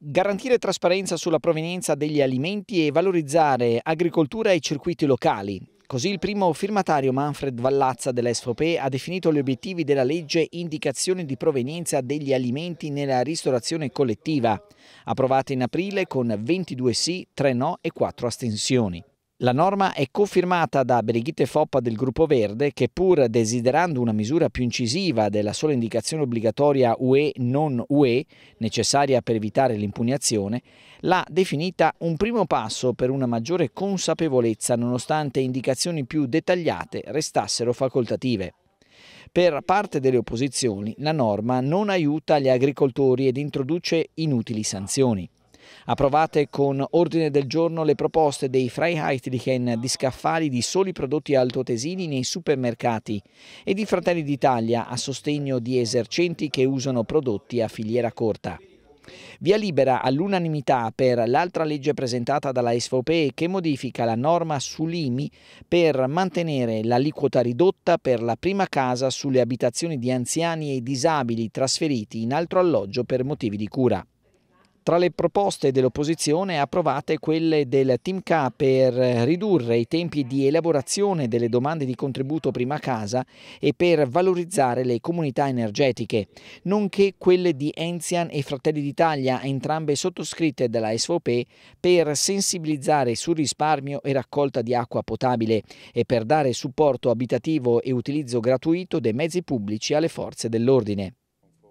Garantire trasparenza sulla provenienza degli alimenti e valorizzare agricoltura e circuiti locali. Così il primo firmatario Manfred Vallazza dell'SVP ha definito gli obiettivi della legge indicazione di provenienza degli alimenti nella ristorazione collettiva, approvata in aprile con 22 sì, 3 no e 4 astensioni. La norma è cofirmata da Brigitte Foppa del Gruppo Verde che pur desiderando una misura più incisiva della sola indicazione obbligatoria UE non UE, necessaria per evitare l'impugnazione, l'ha definita un primo passo per una maggiore consapevolezza nonostante indicazioni più dettagliate restassero facoltative. Per parte delle opposizioni la norma non aiuta gli agricoltori ed introduce inutili sanzioni approvate con ordine del giorno le proposte dei Freiheitlichen di scaffali di soli prodotti altoatesini nei supermercati e di Fratelli d'Italia a sostegno di esercenti che usano prodotti a filiera corta. Via libera all'unanimità per l'altra legge presentata dalla SVP che modifica la norma sull'IMI per mantenere l'aliquota ridotta per la prima casa sulle abitazioni di anziani e disabili trasferiti in altro alloggio per motivi di cura. Tra le proposte dell'opposizione approvate quelle del Team K per ridurre i tempi di elaborazione delle domande di contributo prima casa e per valorizzare le comunità energetiche, nonché quelle di Enzian e Fratelli d'Italia, entrambe sottoscritte dalla SVP, per sensibilizzare sul risparmio e raccolta di acqua potabile e per dare supporto abitativo e utilizzo gratuito dei mezzi pubblici alle forze dell'ordine.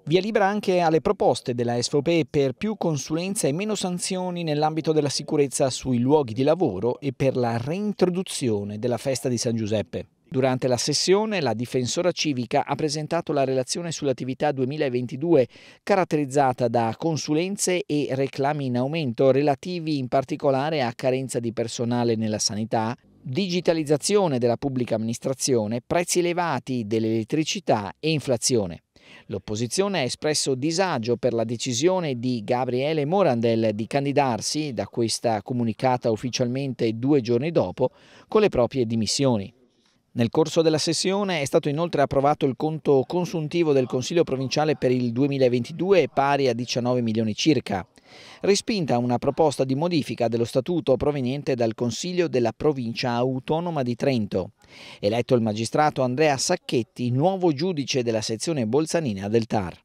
Via libera anche alle proposte della SVP per più consulenza e meno sanzioni nell'ambito della sicurezza sui luoghi di lavoro e per la reintroduzione della festa di San Giuseppe. Durante la sessione la difensora civica ha presentato la relazione sull'attività 2022 caratterizzata da consulenze e reclami in aumento relativi in particolare a carenza di personale nella sanità, digitalizzazione della pubblica amministrazione, prezzi elevati dell'elettricità e inflazione. L'opposizione ha espresso disagio per la decisione di Gabriele Morandel di candidarsi, da questa comunicata ufficialmente due giorni dopo, con le proprie dimissioni. Nel corso della sessione è stato inoltre approvato il conto consuntivo del Consiglio provinciale per il 2022 pari a 19 milioni circa. Respinta una proposta di modifica dello statuto proveniente dal Consiglio della provincia autonoma di Trento. Eletto il magistrato Andrea Sacchetti, nuovo giudice della sezione bolzanina del TAR.